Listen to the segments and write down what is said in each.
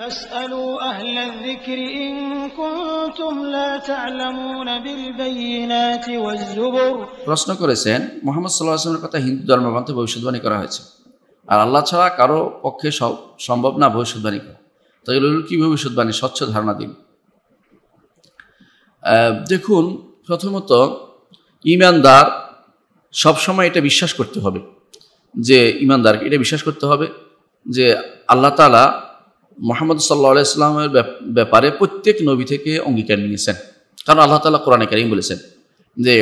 প্রশ্ন করেছেন মোহাম্মদ সাল্লাল্লাহু কথা হিন্দু ধর্মগ্রন্থে ভবিষ্যৎবাণী করা হয়েছে আর আল্লাহ ছাড়া কারো পক্ষে সম্ভব না ভবিষ্যৎবাণী করা তাই এগুলো কি ভবিষ্যৎবাণী স্বচ্ছ ধারণা দিন দেখুন প্রথমত ইমানদার সবসময় এটা বিশ্বাস করতে হবে যে ইমানদারকে এটা বিশ্বাস করতে হবে যে আল্লাহ তালা মোহাম্মদ সাল্লা ইসলামের ব্যাপারে প্রত্যেক নবী থেকে অঙ্গীকার নিয়েছেন কারণ আল্লাহ তালা কোরআনে কারিম বলেছেন যে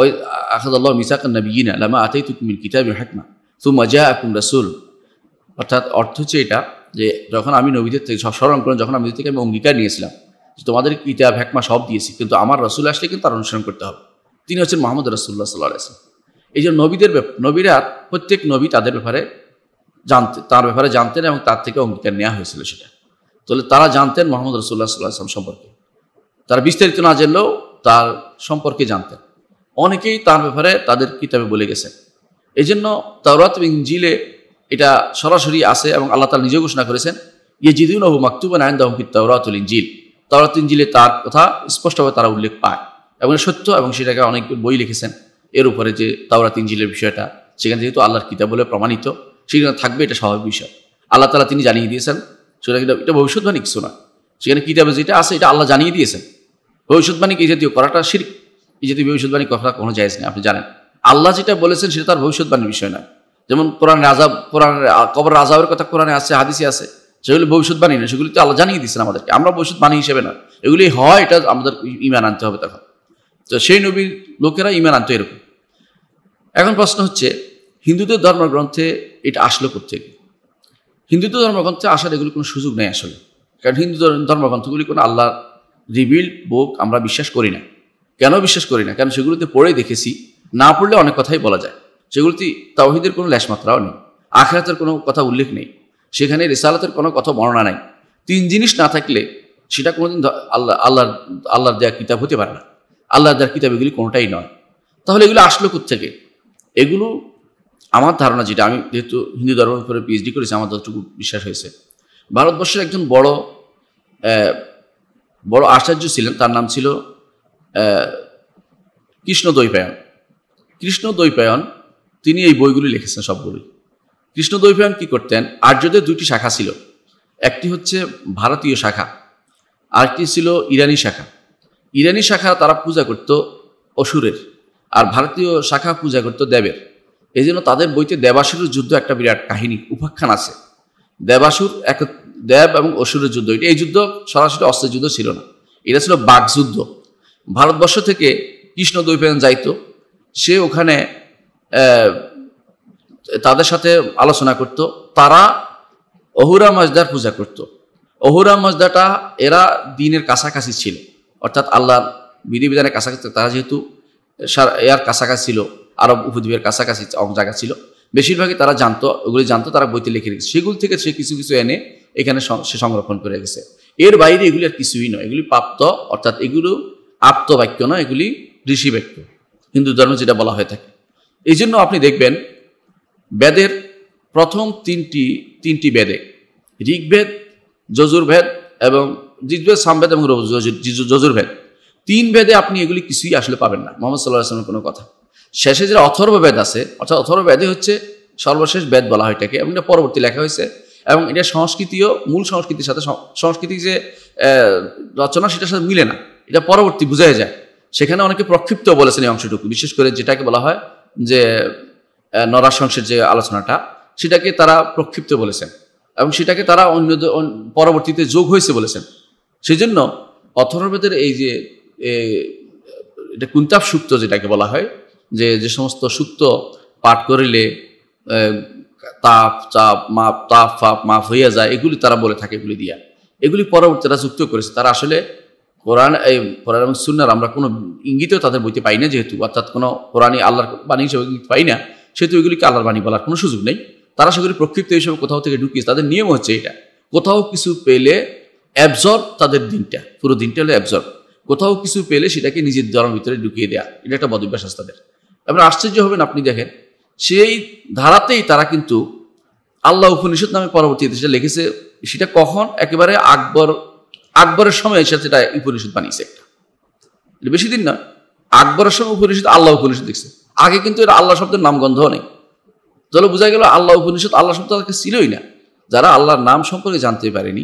ওই আহাদাল্লাহ মিসাক নবীনা লামা আতেই তুকমিন কিতাব হাকমা তু মজা আকুম রাসুল অর্থাৎ অর্থ হচ্ছে এটা যে যখন আমি নবীদের থেকে স্মরণ করেন যখন আমি থেকে আমি অঙ্গীকার নিয়েছিলাম যে তোমাদের কিতাব হ্যাকমা সব দিয়েছি কিন্তু আমার রসুল আসলে কিন্তু তার অনুসরণ করতে হবে তিনি হচ্ছেন মোহাম্মদ রসুল্লাহ সাল্লাহ আসলাম এই যে নবীদের নবীরা প্রত্যেক নবী তাদের ব্যাপারে জানতে তার ব্যাপারে জানতেন এবং তার থেকে অঙ্গীকার নেওয়া হয়েছিল সেটা তাহলে তারা জানতেন মোহাম্মদ রসুল্লাহ সাল্লাহাম সম্পর্কে তারা বিস্তারিত না জানলেও তার সম্পর্কে জানতেন অনেকেই তার ব্যাপারে তাদের কিতাবে বলে গেছেন এই জন্য তাওরাত ইঞ্জিলে এটা সরাসরি আছে এবং আল্লাহ তালা নিজে ঘোষণা করেছেন ইয়ে জিদিন আহু মাকতুবান আইন দাহমিদ তাওরাতুল ইঞ্জিল তাওরাত ইঞ্জিলে তার কথা স্পষ্টভাবে তারা উল্লেখ পায় এবং সত্য এবং সেটাকে অনেক বই লিখেছেন এর উপরে যে তাওরাত ইঞ্জিলের বিষয়টা সেখানে যেহেতু আল্লাহর কিতাব বলে প্রমাণিত সেখানে থাকবে এটা স্বাভাবিক বিষয় আল্লাহ তালা তিনি জানিয়ে দিয়েছেন সেটা কিন্তু এটা ভবিষ্যৎবাণী কিছু না সেখানে কিতাবে যেটা আছে এটা আল্লাহ জানিয়ে দিয়েছেন ভবিষ্যৎবাণী এই জাতীয় করাটা শির এই জাতীয় ভবিষ্যৎবাণী কথা কোনো যায় নেই আপনি জানেন আল্লাহ যেটা বলেছেন সেটা তার ভবিষ্যৎবাণীর বিষয় নয় যেমন কোরআন আজাব কোরআন কবর আজাবের কথা কোরআনে আছে হাদিসে আছে সেগুলি ভবিষ্যৎবাণী না সেগুলি তো আল্লাহ জানিয়ে দিয়েছেন আমাদেরকে আমরা ভবিষ্যৎবাণী হিসেবে না এগুলি হয় এটা আমাদের ইমান আনতে হবে তখন তো সেই নবীর লোকেরা ইমান আনতো এরকম এখন প্রশ্ন হচ্ছে হিন্দুদের ধর্মগ্রন্থে এটা আসলো কোথেকে হিন্দুদের ধর্মগ্রন্থে আসার এগুলো কোনো সুযোগ নেই আসলে কারণ হিন্দু ধর্মগ্রন্থগুলি কোনো আল্লাহ রিবিল বুক আমরা বিশ্বাস করি না কেন বিশ্বাস করি না কারণ সেগুলোতে পড়ে দেখেছি না পড়লে অনেক কথাই বলা যায় সেগুলোতে তাওহিদের কোনো ল্যাশমাত্রাও নেই আখরাতের কোনো কথা উল্লেখ নেই সেখানে রেসালাতের কোনো কথা বর্ণনা নাই তিন জিনিস না থাকলে সেটা কোনোদিন আল্লাহ আল্লাহর আল্লাহর দেওয়া কিতাব হতে পারে না আল্লাহর দেওয়ার কিতাব এগুলি কোনোটাই নয় তাহলে এগুলো আসলো থেকে এগুলো আমার ধারণা যেটা আমি যেহেতু হিন্দু ধর্মের উপরে পিএইচডি করেছি আমার যতটুকু বিশ্বাস হয়েছে ভারতবর্ষের একজন বড় বড় আচার্য ছিলেন তার নাম ছিল কৃষ্ণ দৈপায়ন কৃষ্ণ দৈপায়ন তিনি এই বইগুলি লিখেছেন সবগুলি কৃষ্ণ দৈপায়ন কী করতেন আর্যদের দুটি শাখা ছিল একটি হচ্ছে ভারতীয় শাখা আরেকটি ছিল ইরানি শাখা ইরানি শাখা তারা পূজা করত অসুরের আর ভারতীয় শাখা পূজা করত দেবের এই জন্য তাদের বইতে দেবাসুরের যুদ্ধ একটা বিরাট কাহিনী উপাখ্যান আছে দেবাসুর এক দেব এবং অসুরের যুদ্ধ এটা এই যুদ্ধ সরাসরি অস্ত্রের যুদ্ধ ছিল না এটা ছিল বাঘ যুদ্ধ ভারতবর্ষ থেকে কৃষ্ণ দৈপেন যাইত সে ওখানে তাদের সাথে আলোচনা করত তারা অহুরা মজদার পূজা করত অহুরা মজদাটা এরা দিনের কাছাকাছি ছিল অর্থাৎ আল্লাহর বিধানের কাছাকাছি তারা যেহেতু এর কাছাকাছি ছিল আরব উপদ্বীপের কাছাকাছি জায়গা ছিল বেশিরভাগই তারা জানতো ওগুলি জানতো তারা বইতে লিখে রেখেছে সেগুলি থেকে সে কিছু কিছু এনে এখানে সে সংরক্ষণ করে রেখেছে এর বাইরে এগুলি আর কিছুই নয় এগুলি প্রাপ্ত অর্থাৎ এগুলো আপ্ত বাক্য নয় এগুলি ঋষি বাক্য হিন্দু ধর্মে যেটা বলা হয়ে থাকে এই জন্য আপনি দেখবেন বেদের প্রথম তিনটি তিনটি বেদে ঋগ্বেদ যজুর্ভেদ এবং ঋগ্বেদ সামবেদ এবং যজুর্ভেদ তিন বেদে আপনি এগুলি কিছুই আসলে পাবেন না মোহাম্মদ সাল্লাহ আসলামের কোনো কথা শেষে যে অথর্ব বেদ আছে অর্থাৎ অথর্ব বেদই হচ্ছে সর্বশেষ বেদ বলা হয় এটাকে এবং এটা পরবর্তী লেখা হয়েছে এবং এটা সংস্কৃতিও মূল সংস্কৃতির সাথে সংস্কৃতির যে রচনা সেটার সাথে মিলে না এটা পরবর্তী বোঝাই যায় সেখানে অনেকে প্রক্ষিপ্ত বলেছেন এই অংশটুকু বিশেষ করে যেটাকে বলা হয় যে নরাশংসের যে আলোচনাটা সেটাকে তারা প্রক্ষিপ্ত বলেছেন এবং সেটাকে তারা অন্য পরবর্তীতে যোগ হয়েছে বলেছেন সেই জন্য অথর্বেদের এই যে এটা কুন্তাপ সুক্ত যেটাকে বলা হয় যে যে সমস্ত সুক্ত পাঠ করিলে তাপ চাপ মাপ তাপ ফাপ মাপ হইয়া যায় এগুলি তারা বলে থাকে এগুলি দিয়া এগুলি পরবর্তী তারা যুক্ত করেছে তারা আসলে কোরআন এই কোরআন এবং সুন্নার আমরা কোনো ইঙ্গিতও তাদের বইতে পাই না যেহেতু অর্থাৎ কোনো কোরআনই আল্লাহর বাণী হিসেবে পাই না সেহেতু এগুলিকে আল্লাহর বাণী বলার কোনো সুযোগ নেই তারা সেগুলি প্রক্ষিপ্ত হিসেবে কোথাও থেকে ঢুকিয়েছে তাদের নিয়ম হচ্ছে এটা কোথাও কিছু পেলে অ্যাবজর্ব তাদের দিনটা পুরো দিনটা হলো অ্যাবজর্ব কোথাও কিছু পেলে সেটাকে নিজের দলের ভিতরে ঢুকিয়ে দেয়া এটা একটা বদভ্যাস তাদের এবার আশ্চর্য হবেন আপনি দেখেন সেই ধারাতেই তারা কিন্তু আল্লাহ উপনিষদ নামে পরবর্তীতে সেটা লিখেছে সেটা কখন একেবারে আকবর আকবরের সময় এসে সেটা উপনিষদ বানিয়েছে একটা বেশি দিন না আকবরের সময় উপনিষদ আল্লাহ উপনিষদ দেখছে আগে কিন্তু এটা আল্লাহ শব্দের নামগন্ধ নেই তাহলে বোঝা গেল আল্লাহ উপনিষদ আল্লাহ শব্দ তাদেরকে ছিলই না যারা আল্লাহর নাম সম্পর্কে জানতে পারেনি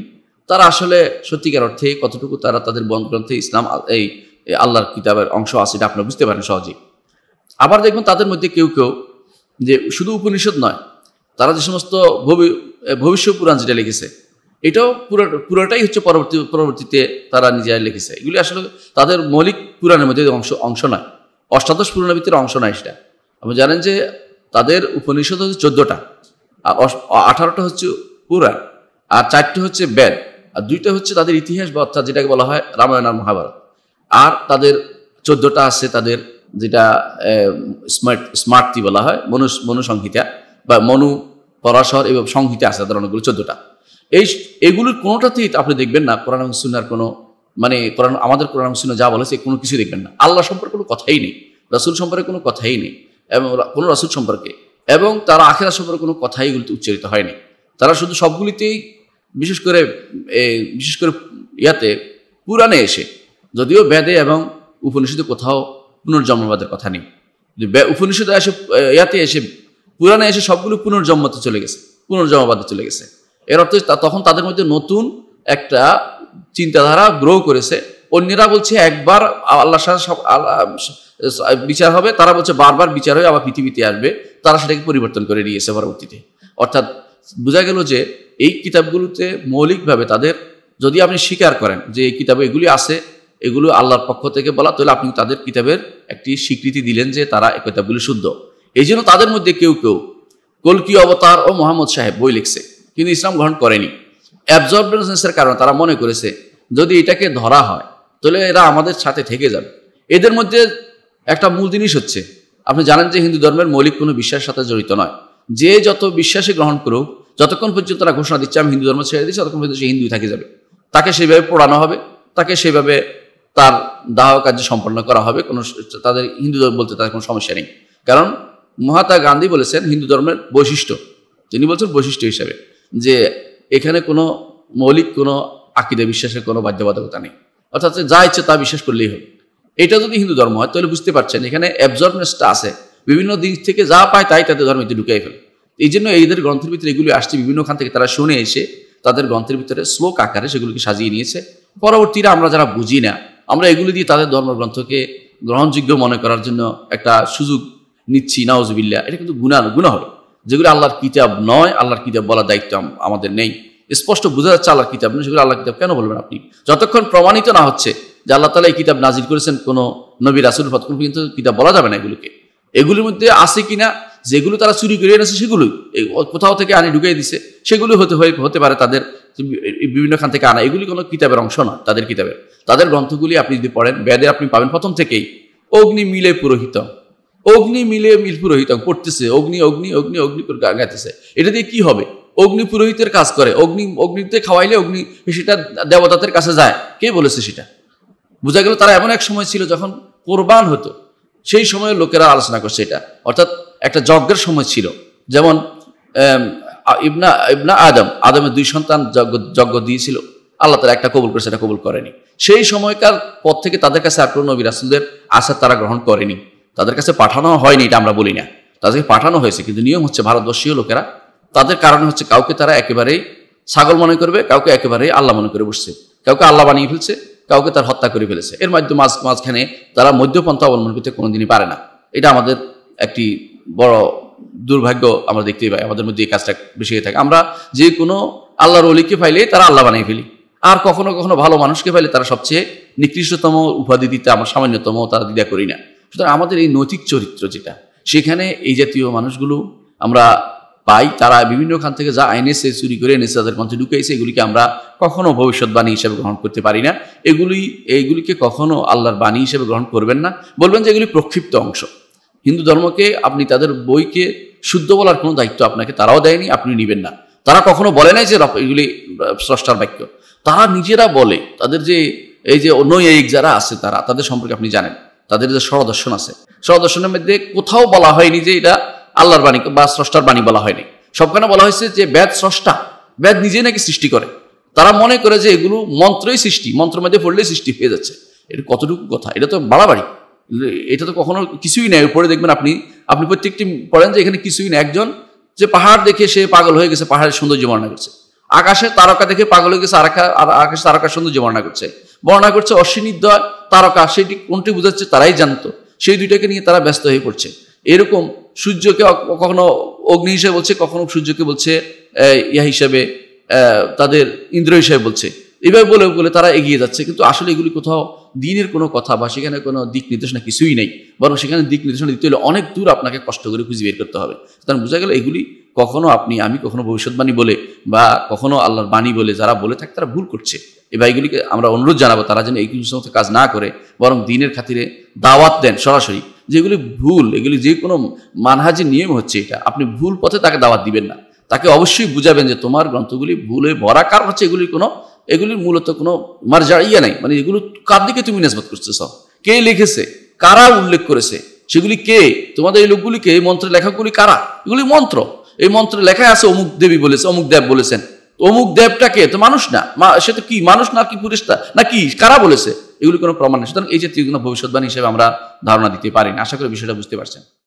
তারা আসলে সত্যিকার অর্থে কতটুকু তারা তাদের বন্ধ গ্রন্থে ইসলাম এই আল্লাহর কিতাবের অংশ আছে এটা আপনারা বুঝতে পারেন সহজেই আবার দেখবেন তাদের মধ্যে কেউ কেউ যে শুধু উপনিষদ নয় তারা যে সমস্ত ভবিষ্য পুরাণ যেটা লিখেছে এটাও পুরো পুরোটাই হচ্ছে পরবর্তী পরবর্তীতে তারা নিজেরা লিখেছে এগুলি আসলে তাদের মৌলিক পুরাণের মধ্যে অংশ অংশ নয় অষ্টাদশ পুরাণের ভিতরে অংশ নয় সেটা আপনি জানেন যে তাদের উপনিষদ হচ্ছে চোদ্দোটা আর আঠারোটা হচ্ছে পুরাণ আর চারটে হচ্ছে বেদ আর দুইটা হচ্ছে তাদের ইতিহাস বা অর্থাৎ যেটাকে বলা হয় রামায়ণ আর মহাভারত আর তাদের চোদ্দোটা আছে তাদের যেটা স্মার্ট স্মার্টটি বলা হয় মনু মনুসংহিতা বা মনু পরাশর এবং সংহিতা আছে তাদের অনেকগুলো চোদ্দটা এই এগুলোর কোনোটাতেই আপনি দেখবেন না কোরআন সুন্নার কোনো মানে কোরআন আমাদের কোরআন সুন্না যা বলেছে কোনো কিছু দেখবেন না আল্লাহ সম্পর্কে কোনো কথাই নেই রাসুল সম্পর্কে কোনো কথাই নেই এবং কোনো রাসুল সম্পর্কে এবং তার আখেরা সম্পর্কে কোনো কথাই এগুলিতে উচ্চারিত হয়নি তারা শুধু সবগুলিতেই বিশেষ করে বিশেষ করে ইয়াতে পুরাণে এসে যদিও বেদে এবং উপনিষদে কোথাও পুনর্জন্মবাদের কথা নেই উপনিষদে এসে ইয়াতে এসে পুরাণে এসে সবগুলো পুনর্জন্মতে চলে গেছে পুনর্জন্মবাদে চলে গেছে এর অর্থ তখন তাদের মধ্যে নতুন একটা চিন্তাধারা গ্রো করেছে অন্যরা বলছে একবার আল্লাহ সাথে সব বিচার হবে তারা বলছে বারবার বিচার হয়ে আবার পৃথিবীতে আসবে তারা সেটাকে পরিবর্তন করে নিয়েছে পরবর্তীতে অর্থাৎ বোঝা গেল যে এই কিতাবগুলোতে মৌলিকভাবে তাদের যদি আপনি স্বীকার করেন যে এই কিতাবে এগুলি আছে এগুলো আল্লাহর পক্ষ থেকে বলা তাহলে আপনি তাদের কিতাবের একটি স্বীকৃতি দিলেন যে তারা এ কিতাবগুলি শুদ্ধ এই জন্য তাদের মধ্যে কেউ কেউ কলকি অবতার ও মোহাম্মদ সাহেব বই লিখছে কিন্তু ইসলাম গ্রহণ করেনি অ্যাবজর্বেন্সের কারণে তারা মনে করেছে যদি এটাকে ধরা হয় তাহলে এরা আমাদের সাথে থেকে যাবে এদের মধ্যে একটা মূল জিনিস হচ্ছে আপনি জানেন যে হিন্দু ধর্মের মৌলিক কোনো বিশ্বাসের সাথে জড়িত নয় যে যত বিশ্বাসে গ্রহণ করুক যতক্ষণ পর্যন্ত তারা ঘোষণা দিচ্ছে আমি হিন্দু ধর্ম ছেড়ে দিচ্ছি ততক্ষণ পর্যন্ত সে হিন্দুই থাকে যাবে তাকে সেইভাবে পড়ানো হবে তাকে সেভাবে তার দাহ কার্য সম্পন্ন করা হবে কোনো তাদের হিন্দু ধর্ম বলতে তাদের কোনো সমস্যা নেই কারণ মহাত্মা গান্ধী বলেছেন হিন্দু ধর্মের বৈশিষ্ট্য তিনি বলছেন বৈশিষ্ট্য হিসাবে যে এখানে কোনো মৌলিক কোনো আকিদে বিশ্বাসের কোনো বাধ্যবাধকতা নেই অর্থাৎ যা ইচ্ছে তা বিশ্বাস করলেই হবে এটা যদি হিন্দু ধর্ম হয় তাহলে বুঝতে পারছেন এখানে অ্যাবজর্ভনেসটা আছে বিভিন্ন দিক থেকে যা পায় তাই তাদের এটি ঢুকিয়ে ফেলে এই জন্য এইদের গ্রন্থের ভিতরে এগুলি আসছে বিভিন্নখান থেকে তারা শুনে এসে তাদের গ্রন্থের ভিতরে শ্লোক আকারে সেগুলিকে সাজিয়ে নিয়েছে পরবর্তীরা আমরা যারা বুঝি না আমরা এগুলি দিয়ে তাদের ধর্মগ্রন্থকে গ্রহণযোগ্য মনে করার জন্য একটা সুযোগ নিচ্ছি নাওজবিল্লা এটা কিন্তু গুণা গুণা হলো যেগুলো আল্লাহর কিতাব নয় আল্লাহর কিতাব বলার দায়িত্ব আমাদের নেই স্পষ্ট বোঝা যাচ্ছে আল্লাহর কিতাব নয় সেগুলো আল্লাহ কিতাব কেন বলবেন আপনি যতক্ষণ প্রমাণিত না হচ্ছে যে আল্লাহ তালা এই কিতাব নাজির করেছেন কোনো নবী আসুল ফতকুল কিন্তু কিতাব বলা যাবে না এগুলোকে এগুলির মধ্যে আছে কিনা যেগুলো তারা চুরি করে এনেছে সেগুলোই কোথাও থেকে আনি ঢুকিয়ে দিছে সেগুলো হতে হয়ে হতে পারে তাদের বিভিন্ন খান থেকে আনা এগুলি কোনো কিতাবের অংশ না তাদের কিতাবের তাদের গ্রন্থগুলি আপনি যদি পড়েন বেদের আপনি পাবেন প্রথম থেকেই অগ্নি মিলে পুরোহিত অগ্নি মিলে মিল পুরোহিত পড়তেছে অগ্নি অগ্নি অগ্নি অগ্নি গাইতেছে এটা দিয়ে কি হবে অগ্নি পুরোহিতের কাজ করে অগ্নি অগ্নিতে খাওয়াইলে অগ্নি সেটা দেবতাদের কাছে যায় কে বলেছে সেটা বোঝা গেল তারা এমন এক সময় ছিল যখন কোরবান হতো সেই সময় লোকেরা আলোচনা করছে এটা অর্থাৎ একটা যজ্ঞের সময় ছিল যেমন ইবনা ইবনা আদম আদমের দুই সন্তান যজ্ঞ যজ্ঞ দিয়েছিল আল্লাহ তারা একটা কবুল করে সেটা কবুল করেনি সেই সময়কার পর থেকে তাদের কাছে আর কোনো নবী রাসুলদের আশা তারা গ্রহণ করেনি তাদের কাছে পাঠানো হয়নি এটা আমরা বলি না তাদেরকে পাঠানো হয়েছে কিন্তু নিয়ম হচ্ছে ভারতবর্ষীয় লোকেরা তাদের কারণে হচ্ছে কাউকে তারা একেবারেই ছাগল মনে করবে কাউকে একেবারেই আল্লাহ মনে করে বসছে কাউকে আল্লাহ বানিয়ে ফেলছে কাউকে তার হত্যা করে ফেলেছে এর মাধ্যমে মাঝ মাঝখানে তারা মধ্যপন্থা অবলম্বন করতে কোনোদিনই পারে না এটা আমাদের একটি বড় দুর্ভাগ্য আমরা দেখতেই পাই আমাদের মধ্যে এই কাজটা বেশি হয়ে থাকে আমরা যে কোনো আল্লাহর অলিকে ফাইলে তারা আল্লাহ বানিয়ে ফেলি আর কখনো কখনো ভালো মানুষকে ফাইলে তারা সবচেয়ে নিকৃষ্টতম উপাধি দিতে আমরা সামান্যতম তারা দ্বিধা করি না সুতরাং আমাদের এই নৈতিক চরিত্র যেটা সেখানে এই জাতীয় মানুষগুলো আমরা পাই তারা বিভিন্ন খান থেকে যা সে চুরি করে এনেছে তাদের মধ্যে ঢুকেছে এগুলিকে আমরা কখনো ভবিষ্যৎবাণী হিসেবে গ্রহণ করতে পারি না এগুলি এইগুলিকে কখনো আল্লাহর বাণী হিসেবে গ্রহণ করবেন না বলবেন যে এগুলি প্রক্ষিপ্ত অংশ হিন্দু ধর্মকে আপনি তাদের বইকে শুদ্ধ বলার কোনো দায়িত্ব আপনাকে তারাও দেয়নি আপনি নেবেন না তারা কখনো বলে নাই যে এগুলি স্রষ্টার বাক্য তারা নিজেরা বলে তাদের যে এই যে নৈয়িক যারা আছে তারা তাদের সম্পর্কে আপনি জানেন তাদের যে স্বরদর্শন আছে স্বরদর্শনের মধ্যে কোথাও বলা হয়নি যে এটা আল্লাহর বাণী বা স্রষ্টার বাণী বলা হয়নি সবখানে বলা হয়েছে যে বেদ স্রষ্টা বেদ নিজেই নাকি সৃষ্টি করে তারা মনে করে যে এগুলো মন্ত্রই সৃষ্টি মন্ত্র মধ্যে পড়লেই সৃষ্টি হয়ে যাচ্ছে এটা কতটুকু কথা এটা তো বাড়াবাড়ি এটা তো কখনো কিছুই নেই উপরে দেখবেন আপনি আপনি প্রত্যেকটি পড়েন যে এখানে কিছুই না একজন যে পাহাড় দেখে সে পাগল হয়ে গেছে পাহাড়ের সৌন্দর্য বর্ণনা করছে আকাশে তারকা দেখে পাগল হয়ে গেছে আরাকা আকাশে তারকা সৌন্দর্য বর্ণনা করছে বর্ণনা করছে অশ্বিনিদ্বয় তারকা সেটি কোনটি বোঝাচ্ছে তারাই জানতো সেই দুইটাকে নিয়ে তারা ব্যস্ত হয়ে পড়ছে এরকম সূর্যকে কখনো অগ্নি হিসেবে বলছে কখনো সূর্যকে বলছে ইয়া হিসাবে তাদের ইন্দ্র হিসাবে বলছে এভাবে বলে বলে তারা এগিয়ে যাচ্ছে কিন্তু আসলে এগুলি কোথাও দিনের কোনো কথা বা সেখানে কোনো দিক নির্দেশনা কিছুই নেই বরং সেখানে দিক নির্দেশনা দিতে হলে অনেক দূর আপনাকে কষ্ট করে খুঁজে বের করতে হবে সুতরাং বোঝা গেল এগুলি কখনো আপনি আমি কখনো ভবিষ্যৎবাণী বলে বা কখনো আল্লাহর বাণী বলে যারা বলে থাকে তারা ভুল করছে এবার এগুলিকে আমরা অনুরোধ জানাবো তারা যেন এই সমস্ত কাজ না করে বরং দিনের খাতিরে দাওয়াত দেন সরাসরি যেগুলি ভুল এগুলি যে কোনো মানহাজি নিয়ম হচ্ছে এটা আপনি ভুল পথে তাকে দাওয়াত দিবেন না তাকে অবশ্যই বুঝাবেন যে তোমার গ্রন্থগুলি ভুলে ভরা কারণ হচ্ছে এগুলির কোনো এগুলির মূলত কোনো মার্জা ইয়া নাই মানে এগুলো কার দিকে তুমি নেসবাত করতেছ কে লিখেছে কারা উল্লেখ করেছে সেগুলি কে তোমাদের এই লোকগুলিকে এই মন্ত্রের লেখাগুলি কারা এগুলি মন্ত্র এই মন্ত্রে লেখায় আছে অমুক দেবী বলেছে অমুক দেব বলেছেন অমুক দেবটাকে তো মানুষ না সে তো কি মানুষ না কি পুরিস্তা না কি কারা বলেছে এগুলি কোনো প্রমাণ নেই সুতরাং এই জাতীয় কোনো ভবিষ্যৎবাণী হিসেবে আমরা ধারণা দিতে পারি না আশা করি বিষয়টা বুঝতে পারছেন